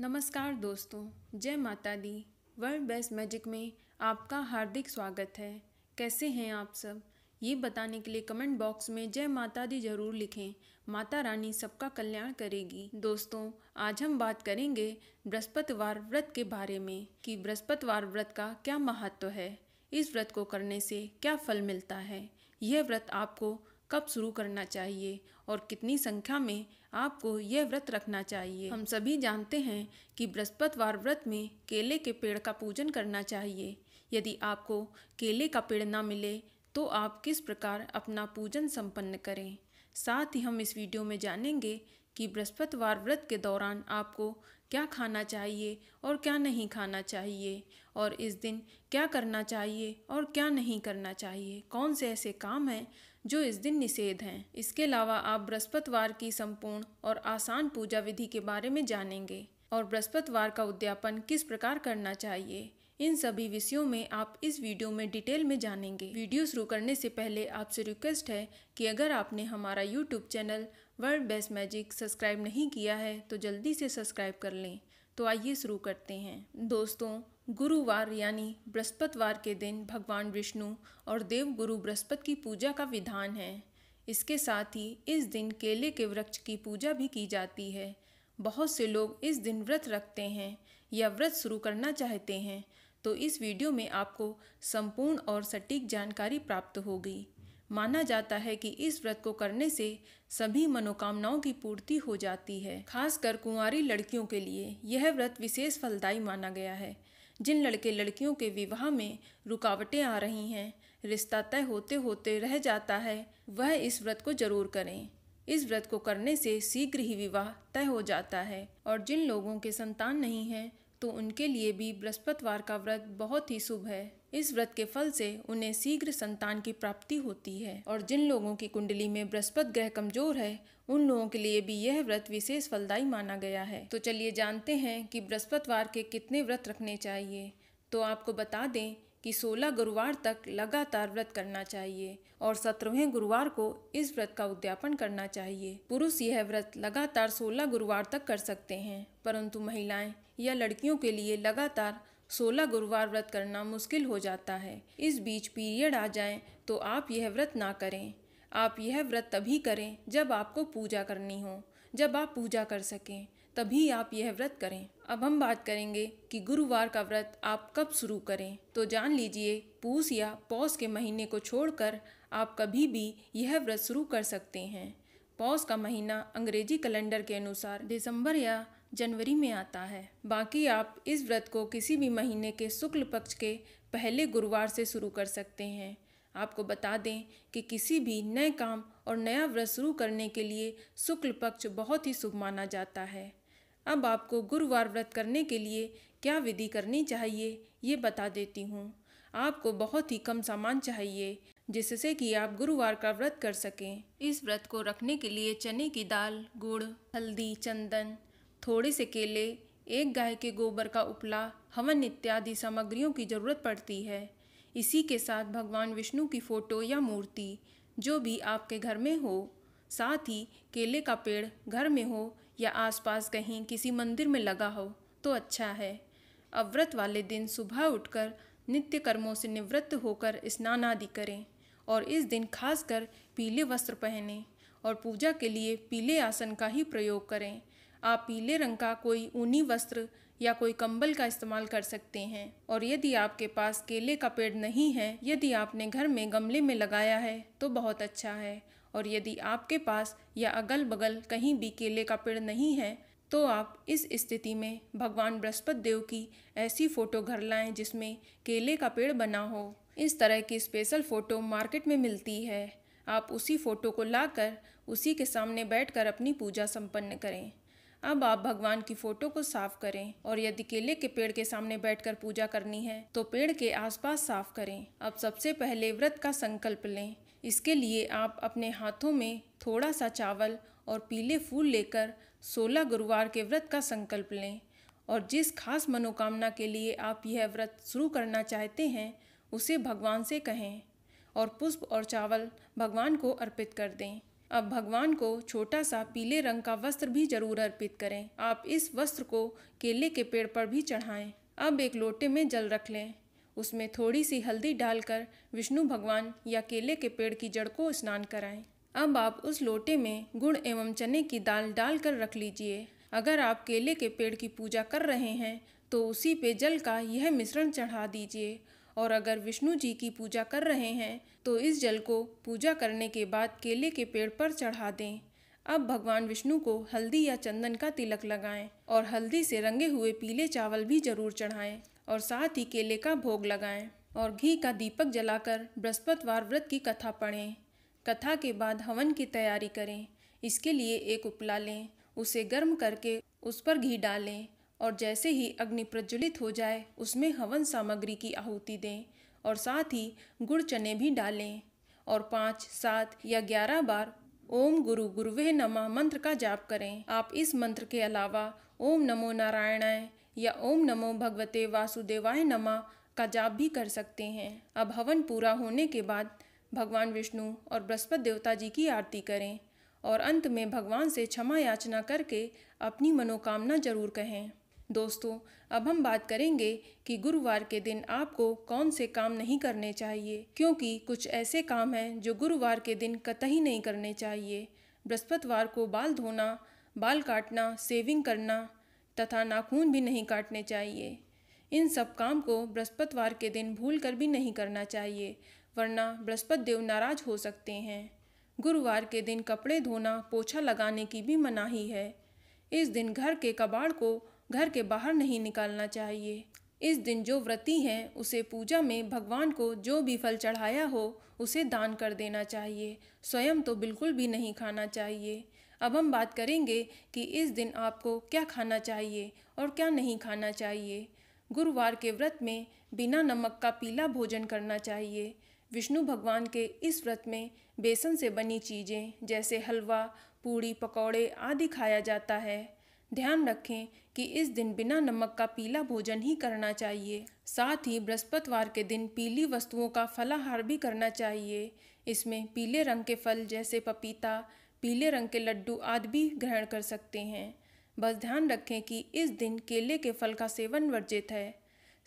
नमस्कार दोस्तों जय माता दी वर्ल्ड बेस्ट मैजिक में आपका हार्दिक स्वागत है कैसे हैं आप सब ये बताने के लिए कमेंट बॉक्स में जय माता दी जरूर लिखें माता रानी सबका कल्याण करेगी दोस्तों आज हम बात करेंगे बृहस्पतिवार व्रत के बारे में कि बृहस्पतिवार व्रत का क्या महत्व है इस व्रत को करने से क्या फल मिलता है यह व्रत आपको कब शुरू करना चाहिए और कितनी संख्या में आपको यह व्रत रखना चाहिए हम सभी जानते हैं कि बृहस्पतिवार व्रत में केले के पेड़ का पूजन करना चाहिए यदि आपको केले का पेड़ ना मिले तो आप किस प्रकार अपना पूजन संपन्न करें साथ ही हम इस वीडियो में जानेंगे कि बृहस्पतिवार व्रत के दौरान आपको क्या खाना चाहिए और क्या नहीं खाना चाहिए और इस दिन क्या करना चाहिए और क्या नहीं करना चाहिए कौन से ऐसे काम हैं जो इस दिन निषेध हैं इसके अलावा आप बृहस्पतिवार की संपूर्ण और आसान पूजा विधि के बारे में जानेंगे और बृहस्पतिवार का उद्यापन किस प्रकार करना चाहिए इन सभी विषयों में आप इस वीडियो में डिटेल में जानेंगे वीडियो शुरू करने से पहले आपसे रिक्वेस्ट है कि अगर आपने हमारा YouTube channel world best magic subscribe नहीं किया है तो जल्दी से सब्सक्राइब कर लें तो आइए शुरू करते हैं दोस्तों गुरुवार यानी बृहस्पतिवार के दिन भगवान विष्णु और देव गुरु बृहस्पति की पूजा का विधान है इसके साथ ही इस दिन केले के वृक्ष की पूजा भी की जाती है बहुत से लोग इस दिन व्रत रखते हैं या व्रत शुरू करना चाहते हैं तो इस वीडियो में आपको संपूर्ण और सटीक जानकारी प्राप्त होगी माना जाता है कि इस व्रत को करने से सभी मनोकामनाओं की पूर्ति हो जाती है खासकर कुंवारी लड़कियों के लिए यह व्रत विशेष फलदायी माना गया है जिन लड़के लड़कियों के विवाह में रुकावटें आ रही हैं रिश्ता तय होते होते रह जाता है वह इस व्रत को जरूर करें इस व्रत को करने से शीघ्र ही विवाह तय हो जाता है और जिन लोगों के संतान नहीं हैं तो उनके लिए भी बृहस्पतिवार का व्रत बहुत ही शुभ है इस व्रत के फल से उन्हें शीघ्र संतान की प्राप्ति होती है और जिन लोगों की कुंडली में बृहस्पति ग्रह कमजोर है उन लोगों के लिए भी यह व्रत विशेष फलदायी माना गया है तो चलिए जानते हैं कि बृहस्पतिवार के कितने व्रत रखने चाहिए तो आपको बता दें कि 16 गुरुवार तक लगातार व्रत करना चाहिए और सत्रहवें गुरुवार को इस व्रत का उद्यापन करना चाहिए पुरुष यह व्रत लगातार 16 गुरुवार तक कर सकते हैं परंतु महिलाएं या लड़कियों के लिए लगातार सोलह गुरुवार व्रत करना मुश्किल हो जाता है इस बीच पीरियड आ जाए तो आप यह व्रत ना करें आप यह व्रत तभी करें जब आपको पूजा करनी हो जब आप पूजा कर सकें तभी आप यह व्रत करें अब हम बात करेंगे कि गुरुवार का व्रत आप कब शुरू करें तो जान लीजिए पूस या पौष के महीने को छोड़कर आप कभी भी यह व्रत शुरू कर सकते हैं पौष का महीना अंग्रेजी कैलेंडर के अनुसार दिसंबर या जनवरी में आता है बाकी आप इस व्रत को किसी भी महीने के शुक्ल पक्ष के पहले गुरुवार से शुरू कर सकते हैं आपको बता दें कि किसी भी नए काम और नया व्रत शुरू करने के लिए शुक्ल पक्ष बहुत ही शुभ माना जाता है अब आपको गुरुवार व्रत करने के लिए क्या विधि करनी चाहिए ये बता देती हूँ आपको बहुत ही कम सामान चाहिए जिससे कि आप गुरुवार का व्रत कर सकें इस व्रत को रखने के लिए चने की दाल गुड़ हल्दी चंदन थोड़े से केले एक गाय के गोबर का उपला हवन इत्यादि सामग्रियों की जरूरत पड़ती है इसी के साथ भगवान विष्णु की फ़ोटो या मूर्ति जो भी आपके घर में हो साथ ही केले का पेड़ घर में हो या आसपास कहीं किसी मंदिर में लगा हो तो अच्छा है अव्रत वाले दिन सुबह उठकर नित्य कर्मों से निवृत्त होकर स्नान आदि करें और इस दिन खासकर पीले वस्त्र पहनें और पूजा के लिए पीले आसन का ही प्रयोग करें आप पीले रंग का कोई ऊनी वस्त्र या कोई कंबल का इस्तेमाल कर सकते हैं और यदि आपके पास केले का पेड़ नहीं है यदि आपने घर में गमले में लगाया है तो बहुत अच्छा है और यदि आपके पास या अगल बगल कहीं भी केले का पेड़ नहीं है तो आप इस स्थिति में भगवान बृहस्पति देव की ऐसी फ़ोटो घर लाएं जिसमें केले का पेड़ बना हो इस तरह की स्पेशल फ़ोटो मार्केट में मिलती है आप उसी फ़ोटो को लाकर उसी के सामने बैठकर अपनी पूजा संपन्न करें अब आप भगवान की फोटो को साफ करें और यदि केले के पेड़ के सामने बैठकर पूजा करनी है तो पेड़ के आसपास साफ करें अब सबसे पहले व्रत का संकल्प लें इसके लिए आप अपने हाथों में थोड़ा सा चावल और पीले फूल लेकर सोलह गुरुवार के व्रत का संकल्प लें और जिस खास मनोकामना के लिए आप यह व्रत शुरू करना चाहते हैं उसे भगवान से कहें और पुष्प और चावल भगवान को अर्पित कर दें अब भगवान को छोटा सा पीले रंग का वस्त्र भी जरूर अर्पित करें आप इस वस्त्र को केले के पेड़ पर भी चढ़ाएं अब एक लोटे में जल रख लें उसमें थोड़ी सी हल्दी डालकर विष्णु भगवान या केले के पेड़ की जड़ को स्नान कराएं अब आप उस लोटे में गुड़ एवं चने की दाल डाल कर रख लीजिए अगर आप केले के पेड़ की पूजा कर रहे हैं तो उसी पे जल का यह मिश्रण चढ़ा दीजिए और अगर विष्णु जी की पूजा कर रहे हैं तो इस जल को पूजा करने के बाद केले के पेड़ पर चढ़ा दें अब भगवान विष्णु को हल्दी या चंदन का तिलक लगाएं और हल्दी से रंगे हुए पीले चावल भी जरूर चढ़ाएं और साथ ही केले का भोग लगाएं और घी का दीपक जलाकर बृहस्पतिवार व्रत की कथा पढ़ें कथा के बाद हवन की तैयारी करें इसके लिए एक उपला लें उसे गर्म करके उस पर घी डालें और जैसे ही अग्नि प्रज्वलित हो जाए उसमें हवन सामग्री की आहुति दें और साथ ही गुड़ चने भी डालें और पाँच सात या ग्यारह बार ओम गुरु गुरुवे नमः मंत्र का जाप करें आप इस मंत्र के अलावा ओम नमो नारायणाय या ओम नमो भगवते वासुदेवाय नमः का जाप भी कर सकते हैं अब हवन पूरा होने के बाद भगवान विष्णु और बृहस्पति देवता जी की आरती करें और अंत में भगवान से क्षमा याचना करके अपनी मनोकामना जरूर कहें दोस्तों अब हम बात करेंगे कि गुरुवार के दिन आपको कौन से काम नहीं करने चाहिए क्योंकि कुछ ऐसे काम हैं जो गुरुवार के दिन कतई नहीं करने चाहिए बृहस्पतिवार को बाल धोना बाल काटना सेविंग करना तथा नाखून भी नहीं काटने चाहिए इन सब काम को बृहस्पतिवार के दिन भूल कर भी नहीं करना चाहिए वरना बृहस्पति देव नाराज हो सकते हैं गुरुवार के दिन कपड़े धोना पोछा लगाने की भी मनाही है इस दिन घर के कबाड़ को घर के बाहर नहीं निकालना चाहिए इस दिन जो व्रती हैं उसे पूजा में भगवान को जो भी फल चढ़ाया हो उसे दान कर देना चाहिए स्वयं तो बिल्कुल भी नहीं खाना चाहिए अब हम बात करेंगे कि इस दिन आपको क्या खाना चाहिए और क्या नहीं खाना चाहिए गुरुवार के व्रत में बिना नमक का पीला भोजन करना चाहिए विष्णु भगवान के इस व्रत में बेसन से बनी चीज़ें जैसे हलवा पूड़ी पकौड़े आदि खाया जाता है ध्यान रखें कि इस दिन बिना नमक का पीला भोजन ही करना चाहिए साथ ही बृहस्पतिवार के दिन पीली वस्तुओं का फलाहार भी करना चाहिए इसमें पीले रंग के फल जैसे पपीता पीले रंग के लड्डू आदि भी ग्रहण कर सकते हैं बस ध्यान रखें कि इस दिन केले के फल का सेवन वर्जित है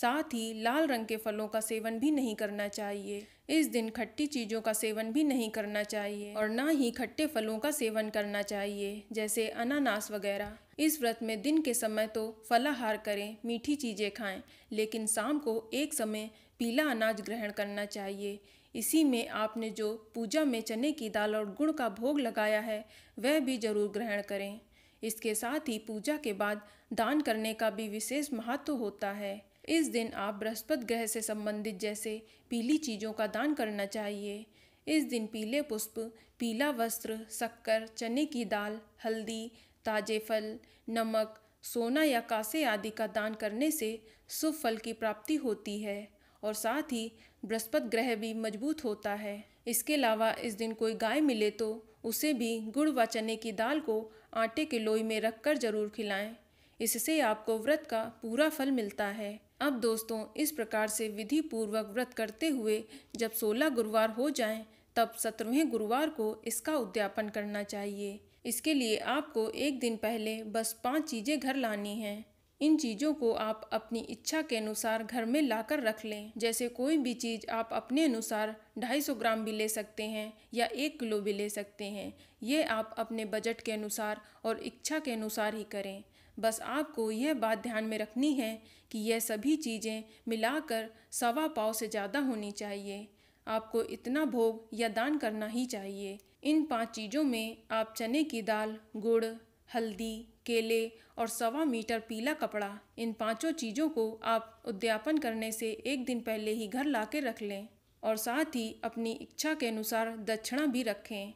साथ ही लाल रंग के फलों का सेवन भी नहीं करना चाहिए इस दिन खट्टी चीज़ों का सेवन भी नहीं करना चाहिए और ना ही खट्टे फलों का सेवन करना चाहिए जैसे अनानास वगैरह इस व्रत में दिन के समय तो फलाहार करें मीठी चीज़ें खाएं लेकिन शाम को एक समय पीला अनाज ग्रहण करना चाहिए इसी में आपने जो पूजा में चने की दाल और गुड़ का भोग लगाया है वह भी जरूर ग्रहण करें इसके साथ ही पूजा के बाद दान करने का भी विशेष महत्व होता है इस दिन आप बृहस्पति ग्रह से संबंधित जैसे पीली चीज़ों का दान करना चाहिए इस दिन पीले पुष्प पीला वस्त्र शक्कर चने की दाल हल्दी ताजे फल नमक सोना या कासे आदि का दान करने से शुभ फल की प्राप्ति होती है और साथ ही बृहस्पति ग्रह भी मजबूत होता है इसके अलावा इस दिन कोई गाय मिले तो उसे भी गुड़ व चने की दाल को आटे के लोई में रखकर जरूर खिलाएं इससे आपको व्रत का पूरा फल मिलता है अब दोस्तों इस प्रकार से विधि पूर्वक व्रत करते हुए जब 16 गुरुवार हो जाएं तब सत्रहवें गुरुवार को इसका उद्यापन करना चाहिए इसके लिए आपको एक दिन पहले बस पाँच चीज़ें घर लानी हैं इन चीज़ों को आप अपनी इच्छा के अनुसार घर में लाकर रख लें जैसे कोई भी चीज़ आप अपने अनुसार 250 ग्राम भी ले सकते हैं या एक किलो भी ले सकते हैं ये आप अपने बजट के अनुसार और इच्छा के अनुसार ही करें बस आपको यह बात ध्यान में रखनी है कि यह सभी चीज़ें मिलाकर सवा पाव से ज़्यादा होनी चाहिए आपको इतना भोग या दान करना ही चाहिए इन पांच चीज़ों में आप चने की दाल गुड़ हल्दी केले और सवा मीटर पीला कपड़ा इन पांचों चीज़ों को आप उद्यापन करने से एक दिन पहले ही घर ला के रख लें और साथ ही अपनी इच्छा के अनुसार दक्षिणा भी रखें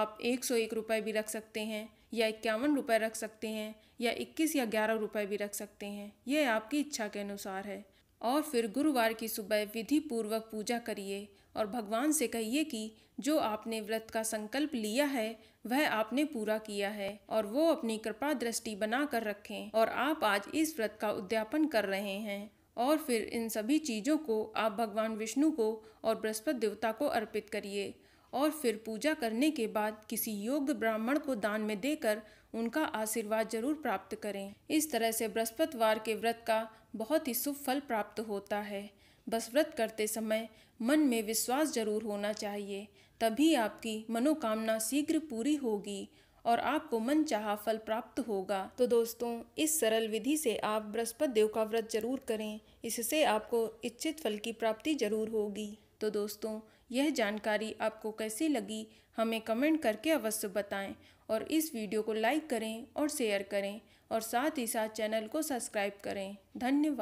आप एक सौ एक रुपये भी रख सकते हैं या इक्यावन रुपये रख सकते हैं या इक्कीस या ग्यारह रुपये भी रख सकते हैं यह आपकी इच्छा के अनुसार है और फिर गुरुवार की सुबह विधि पूर्वक पूजा करिए और भगवान से कहिए कि जो आपने व्रत का संकल्प लिया है वह आपने पूरा किया है और वो अपनी कृपा दृष्टि बना कर रखें और आप आज इस व्रत का उद्यापन कर रहे हैं और फिर इन सभी चीज़ों को आप भगवान विष्णु को और बृहस्पति देवता को अर्पित करिए और फिर पूजा करने के बाद किसी योग्य ब्राह्मण को दान में देकर उनका आशीर्वाद जरूर प्राप्त करें इस तरह से बृहस्पतिवार के व्रत का बहुत ही शुभ फल प्राप्त होता है बस व्रत करते समय मन में विश्वास जरूर होना चाहिए तभी आपकी मनोकामना शीघ्र पूरी होगी और आपको मन चाह फल प्राप्त होगा तो दोस्तों इस सरल विधि से आप बृहस्पति देव का व्रत जरूर करें इससे आपको इच्छित फल की प्राप्ति जरूर होगी तो दोस्तों यह जानकारी आपको कैसी लगी हमें कमेंट करके अवश्य बताएं और इस वीडियो को लाइक करें और शेयर करें और साथ ही साथ चैनल को सब्सक्राइब करें धन्यवाद